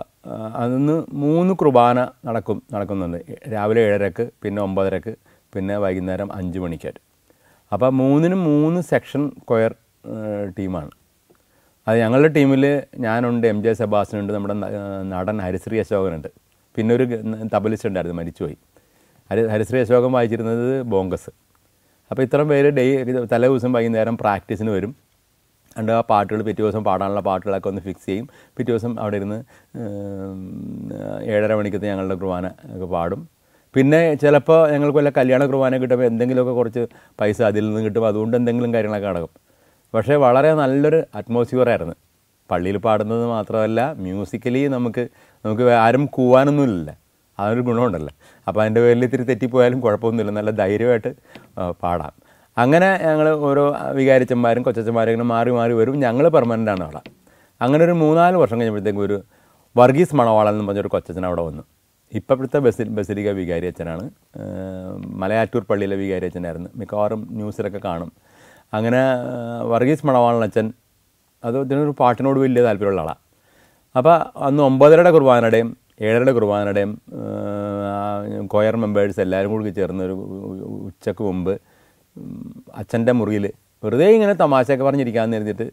അതിന്ന് മൂന്ന് കുർബാന നടക്കും നടക്കുന്നുണ്ട് രാവിലെ ഏഴരക്ക് പിന്നെ ഒമ്പതരക്ക് പിന്നെ വൈകുന്നേരം അഞ്ച് മണിക്കായിട്ട് അപ്പോൾ മൂന്നിനും മൂന്ന് സെക്ഷൻ കൊയർ ടീമാണ് അത് ഞങ്ങളുടെ ടീമിൽ ഞാനുണ്ട് എം ജെ സെബാസിനുണ്ട് നമ്മുടെ നടൻ ഹരിശ്രീ അശോകനുണ്ട് പിന്നെ ഒരു തബലിസ്റ്റ് ഉണ്ടായിരുന്നു മരിച്ചുപോയി ഹരി ഹരിശ്രീ അശോകൻ വായിച്ചിരുന്നത് ബോങ്കസ് അപ്പോൾ ഇത്രയും പേര് ഡേ തലേ ദിവസം വൈകുന്നേരം പ്രാക്ടീസിന് വരും അണ്ട് ആ പാട്ടുകൾ പിറ്റേ ദിവസം പാടാനുള്ള പാട്ടുകളൊക്കെ ഒന്ന് ഫിക്സ് ചെയ്യും പിറ്റേ ദിവസം അവിടെ ഇരുന്ന് ഏഴര മണിക്കത്തെ ഞങ്ങളുടെ കുർബാന ഒക്കെ പാടും പിന്നെ ചിലപ്പോൾ ഞങ്ങൾക്ക് വല്ല കല്യാണ കുർബാന കിട്ടുമ്പോൾ എന്തെങ്കിലുമൊക്കെ കുറച്ച് പൈസ അതിൽ നിന്ന് കിട്ടും അതുകൊണ്ട് എന്തെങ്കിലും കാര്യങ്ങളൊക്കെ അടക്കും പക്ഷേ വളരെ നല്ലൊരു അറ്റ്മോസ്ഫിയറായിരുന്നു പള്ളിയിൽ പാടുന്നത് മാത്രമല്ല മ്യൂസിക്കലി നമുക്ക് നമുക്ക് ആരും കൂവാനൊന്നുമില്ല അതൊരു ഗുണമുണ്ടല്ലോ അപ്പോൾ അതിൻ്റെ പേരിൽ ഇത്തിരി തെറ്റിപ്പോയാലും കുഴപ്പമൊന്നുമില്ല നല്ല ധൈര്യമായിട്ട് പാടാം അങ്ങനെ ഞങ്ങൾ ഓരോ വികാരിച്ചന്മാരും കൊച്ചച്ചന്മാരും ഇങ്ങനെ മാറി മാറി വരും ഞങ്ങൾ പെർമനൻ്റ് ആണ് അവിടെ അങ്ങനെ ഒരു മൂന്നാല് വർഷം കഴിഞ്ഞപ്പോഴത്തേക്കും ഒരു വർഗീസ് മണവാളൻ എന്ന് പറഞ്ഞൊരു കൊച്ചച്ചൻ അവിടെ വന്നു ഇപ്പോഴത്തെ ബസിൽ ബസിലിക വികാരി അച്ഛനാണ് മലയാറ്റൂർ പള്ളിയിലെ വികാരി അച്ഛനായിരുന്നു മിക്കവാറും ന്യൂസിലൊക്കെ കാണും അങ്ങനെ വർഗീസ് അച്ഛൻ അത് ഇതിനൊരു പാട്ടിനോട് വലിയ താല്പര്യമുള്ള ആളാണ് അപ്പോൾ അന്ന് ഒമ്പതരയുടെ കുർബാനയുടെയും ഏഴരയുടെ കുർബാനയുടെയും കൊയർ മെമ്പേഴ്സ് എല്ലാവരും കൂടി ചേർന്ന് ഒരു ഉച്ചക്ക് മുമ്പ് അച്ഛൻ്റെ മുറിയിൽ വെറുതെ ഇങ്ങനെ തമാശയൊക്കെ പറഞ്ഞിരിക്കാമെന്ന് ഇരുന്നിട്ട്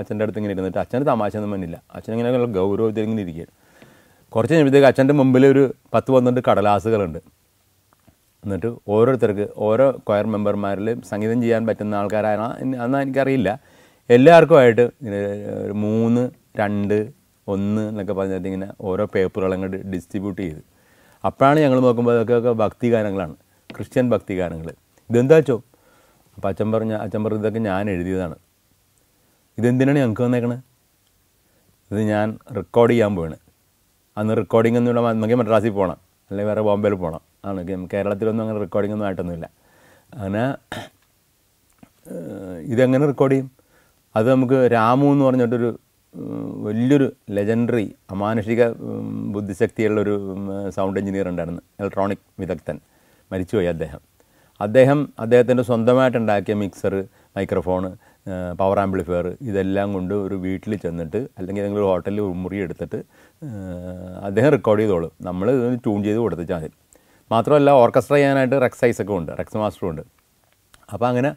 അച്ഛൻ്റെ അടുത്ത് ഇങ്ങനെ ഇരുന്നിട്ട് അച്ഛൻ്റെ തമാശ ഒന്നും മന്നില്ല അച്ഛൻ ഇങ്ങനെ ഗൗരവത്തിൽ ഇങ്ങനെ ഇരിക്കുകയാണ് കുറച്ച് കഴിഞ്ഞപ്പോഴത്തേക്ക് അച്ഛൻ്റെ മുമ്പിൽ ഒരു പത്ത് പന്ത്രണ്ട് കടലാസുകളുണ്ട് എന്നിട്ട് ഓരോരുത്തർക്ക് ഓരോ കൊയർ മെമ്പർമാരിൽ സംഗീതം ചെയ്യാൻ പറ്റുന്ന ആൾക്കാരാണ് അന്ന് എനിക്കറിയില്ല എല്ലാവർക്കുമായിട്ട് ഒരു മൂന്ന് രണ്ട് ഒന്ന് എന്നൊക്കെ പറഞ്ഞിട്ട് ഇങ്ങനെ ഓരോ പേപ്പറുകൾ അങ്ങോട്ട് ഡിസ്ട്രിബ്യൂട്ട് ചെയ്ത് അപ്പോഴാണ് ഞങ്ങൾ നോക്കുമ്പോൾ അതൊക്കെ ഭക്തിഗാനങ്ങളാണ് ക്രിസ്ത്യൻ ഭക്തിഗാനങ്ങൾ ഇതെന്താ വെച്ചോ അപ്പം അച്ഛൻ പറഞ്ഞ അച്ഛൻ പറഞ്ഞ ഇതൊക്കെ ഞാൻ എഴുതിയതാണ് ഇതെന്തിനാണ് ഞങ്ങൾക്ക് വന്നേക്കണേ ഇത് ഞാൻ റെക്കോർഡ് ചെയ്യാൻ പോവാണ് അന്ന് റെക്കോർഡിംഗ് ഒന്നും ഇവിടെ നമുക്ക് മദ്രാസിൽ പോകണം അല്ലെങ്കിൽ വേറെ ബോംബെയിൽ പോകണം ആണ് കേരളത്തിലൊന്നും അങ്ങനെ റെക്കോർഡിംഗ് ഒന്നും ആയിട്ടൊന്നുമില്ല അങ്ങനെ ഇതെങ്ങനെ റെക്കോർഡ് ചെയ്യും അത് നമുക്ക് രാമു എന്ന് പറഞ്ഞിട്ടൊരു വലിയൊരു ലെജൻഡറി അമാനുഷിക ബുദ്ധിശക്തിയുള്ളൊരു സൗണ്ട് എഞ്ചിനീയർ ഉണ്ടായിരുന്നു ഇലക്ട്രോണിക് വിദഗ്ധൻ മരിച്ചുപോയി അദ്ദേഹം അദ്ദേഹം അദ്ദേഹത്തിൻ്റെ സ്വന്തമായിട്ടുണ്ടാക്കിയ മിക്സർ മൈക്രോഫോൺ പവർ ആംപ്ലിഫയർ ഇതെല്ലാം കൊണ്ട് ഒരു വീട്ടിൽ ചെന്നിട്ട് അല്ലെങ്കിൽ നിങ്ങൾ ഹോട്ടലിൽ മുറി എടുത്തിട്ട് അദ്ദേഹം റെക്കോർഡ് ചെയ്തോളും നമ്മൾ ട്യൂൺ ചെയ്ത് കൊടുത്തിച്ചാൽ മതി മാത്രമല്ല ഓർക്കസ്ട്ര ചെയ്യാനായിട്ട് റെക്സ് ഐസൊക്കെ ഉണ്ട് റെക്സ് മാസ്റ്ററും ഉണ്ട് അപ്പോൾ അങ്ങനെ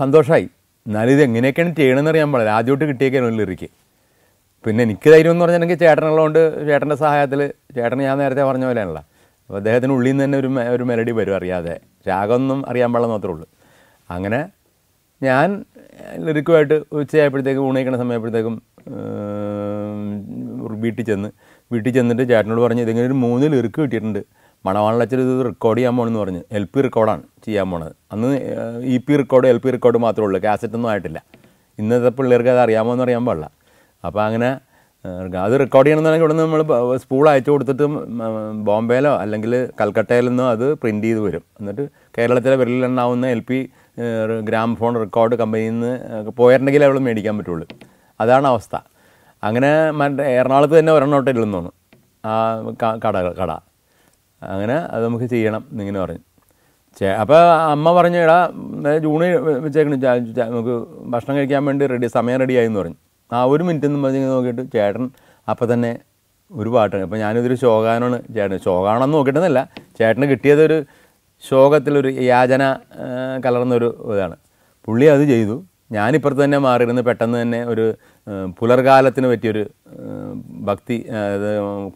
സന്തോഷമായി എന്നാലും ഇത് എങ്ങനെയൊക്കെയാണ് ചെയ്യണമെന്ന് അറിയാൻ പാടില്ല ആദ്യമായിട്ട് കിട്ടിയേക്കാണ് ലിറിക്ക് പിന്നെ എനിക്ക് ധൈര്യം എന്ന് എനിക്ക് ചേട്ടനുള്ളതുകൊണ്ട് ചേട്ടൻ്റെ സഹായത്തിൽ ചേട്ടൻ ഞാൻ നേരത്തെ പറഞ്ഞ പോലെയാണല്ലോ അപ്പോൾ അദ്ദേഹത്തിന് ഉള്ളിൽ നിന്ന് തന്നെ ഒരു ഒരു മെലഡി വരും അറിയാതെ രാഗമൊന്നും അറിയാൻ പാടില്ല മാത്രമേ ഉള്ളൂ അങ്ങനെ ഞാൻ ലിറിക്കുമായിട്ട് ഉച്ചയായപ്പോഴത്തേക്കും ഊണയിക്കണ സമയപ്പോഴത്തേക്കും വീട്ടിൽ ചെന്ന് വീട്ടിൽ ചെന്നിട്ട് ചേട്ടനോട് പറഞ്ഞ് ഇതിങ്ങനെ ഒരു മൂന്ന് ലിറിക്ക് കിട്ടിയിട്ടുണ്ട് മണവാളിലച്ഛൻ ഇത് റെക്കോർഡ് ചെയ്യാൻ പോകണമെന്ന് പറഞ്ഞ് എൽ പി റെക്കോർഡാണ് ചെയ്യാൻ പോണത് അന്ന് E P record L P record മാത്രമേ ഉള്ളൂ കാസറ്റൊന്നും ആയിട്ടില്ല ഇന്നത്തെ പിള്ളേർക്ക് അത് അറിയാമോ എന്ന് അറിയാൻ പാടില്ല അപ്പോൾ അങ്ങനെ അത് റെക്കോർഡ് ചെയ്യണമെന്നുണ്ടെങ്കിൽ ഇവിടെ നമ്മൾ സ്പൂൾ അയച്ചു കൊടുത്തിട്ട് ബോംബെയിലോ അല്ലെങ്കിൽ കൽക്കട്ടയിൽ നിന്നോ അത് പ്രിൻറ്റ് ചെയ്ത് വരും എന്നിട്ട് കേരളത്തിലെ വിരലിലുണ്ടാവുന്ന L P gramophone record കമ്പനിയിൽ നിന്ന് പോയിട്ടുണ്ടെങ്കിൽ അവൾ മേടിക്കാൻ പറ്റുള്ളൂ അതാണ് അവസ്ഥ അങ്ങനെ എറണാകുളത്ത് തന്നെ ഒരെണ്ണോട്ട് തോന്നുന്നു ആ കട കട അങ്ങനെ അത് നമുക്ക് ചെയ്യണം എന്നിങ്ങനെ പറഞ്ഞു ചേ അപ്പോൾ അമ്മ പറഞ്ഞു എടാ ജൂണിൽ വെച്ചേക്കണു നമുക്ക് ഭക്ഷണം കഴിക്കാൻ വേണ്ടി റെഡി സമയം റെഡിയായി എന്ന് പറഞ്ഞു ആ ഒരു മിനിറ്റ് എന്നും പറഞ്ഞു നോക്കിയിട്ട് ചേട്ടൻ അപ്പം തന്നെ ഒരു പാട്ടാണ് അപ്പോൾ ഞാനിതൊരു ശോകാനാണ് ചേട്ടൻ ശോകാണെന്ന് നോക്കിയിട്ടെന്നല്ല ചേട്ടന് കിട്ടിയതൊരു ശോകത്തിലൊരു യാചന കലർന്നൊരു ഇതാണ് പുള്ളി അത് ചെയ്തു ഞാനിപ്പുറത്ത് തന്നെ മാറിയിരുന്ന് പെട്ടെന്ന് തന്നെ ഒരു പുലർകാലത്തിന് പറ്റിയൊരു ഭക്തി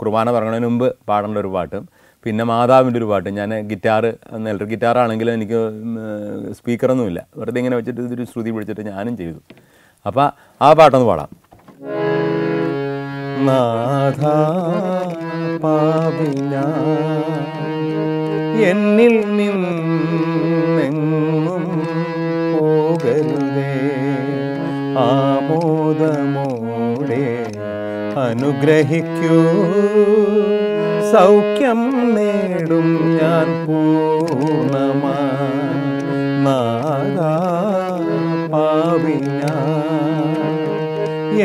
കുർബാന പറഞ്ഞതിന് മുമ്പ് പാടേണ്ട ഒരു പാട്ടും പിന്നെ മാതാവിൻ്റെ ഒരു പാട്ട് ഞാൻ ഗിറ്റാർ ഇലക്ട്രിക് ഗിറ്റാറാണെങ്കിലും എനിക്ക് സ്പീക്കറൊന്നുമില്ല വെറുതെ ഇങ്ങനെ വെച്ചിട്ട് ഇതൊരു ശ്രുതി പിടിച്ചിട്ട് ഞാനും ചെയ്തു അപ്പോൾ ആ പാട്ടൊന്ന് പാടാം നാഥ പാപിനാ എന്നിൽ നിന്നെങ്ങും പോകരുതേ ആമോദമോടെ അനുഗ്രഹിക്കൂ സൗഖ്യം നേടും ഞാൻ പൂർണ്ണമാ പാവിഞ്ഞ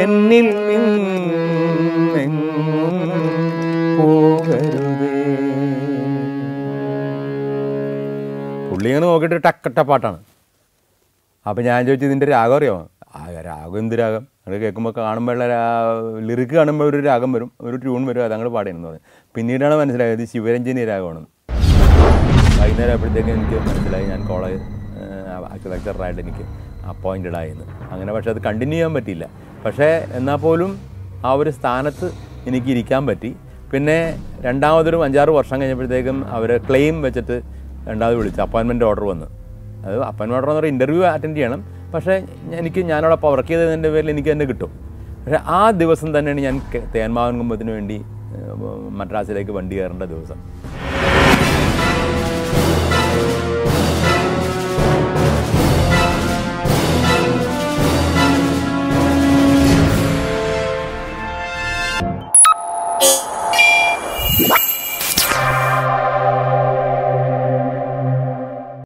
എന്നിൽ നിന്നും പുള്ളിങ്ങനെ നോക്കിയിട്ട് ടക്കട്ട പാട്ടാണ് അപ്പോൾ ഞാൻ ചോദിച്ചത് ഇതിൻ്റെ രാഗം അറിയാമോ ആ രാഗം എന്ത് രാഗം അത് കേൾക്കുമ്പോൾ കാണുമ്പോഴുള്ള ലിറിക്ക് കാണുമ്പോൾ ഒരു രാഗം വരും ഒരു ട്യൂൺ വരും അതങ്ങോട് പാടിയെന്ന് പറഞ്ഞു പിന്നീടാണ് മനസ്സിലായത് ശിവരഞ്ജനി രാഗമാണ് വൈകുന്നേരം ആയപ്പോഴത്തേക്കും എനിക്ക് മനസ്സിലായി ഞാൻ കോളേജ് ലെക്ചറായിട്ട് എനിക്ക് അപ്പോയിൻറ്റഡ് ആയെന്ന് അങ്ങനെ പക്ഷേ അത് കണ്ടിന്യൂ ചെയ്യാൻ പറ്റിയില്ല പക്ഷേ എന്നാൽ പോലും ആ ഒരു സ്ഥാനത്ത് എനിക്ക് ഇരിക്കാൻ പറ്റി പിന്നെ രണ്ടാമതൊരു അഞ്ചാറ് വർഷം കഴിഞ്ഞപ്പോഴത്തേക്കും അവർ ക്ലെയിം വെച്ചിട്ട് രണ്ടാമത് വിളിച്ചു അപ്പോയിൻമെൻറ്റ് ഓർഡർ വന്ന് അത് അപ്പോയിൻമെൻറ്റ് ഓർഡർ എന്ന് ഇൻ്റർവ്യൂ അറ്റൻഡ് ചെയ്യണം പക്ഷേ എനിക്ക് ഞാനവിടെ അപ്പോൾ വർക്ക് ചെയ്തതിൻ്റെ പേരിൽ എനിക്ക് തന്നെ കിട്ടും പക്ഷേ ആ ദിവസം തന്നെയാണ് ഞാൻ തേന്മാവൻ കുമ്പത്തിന് വേണ്ടി മദ്രാസിലേക്ക് വണ്ടി കയറേണ്ട ദിവസം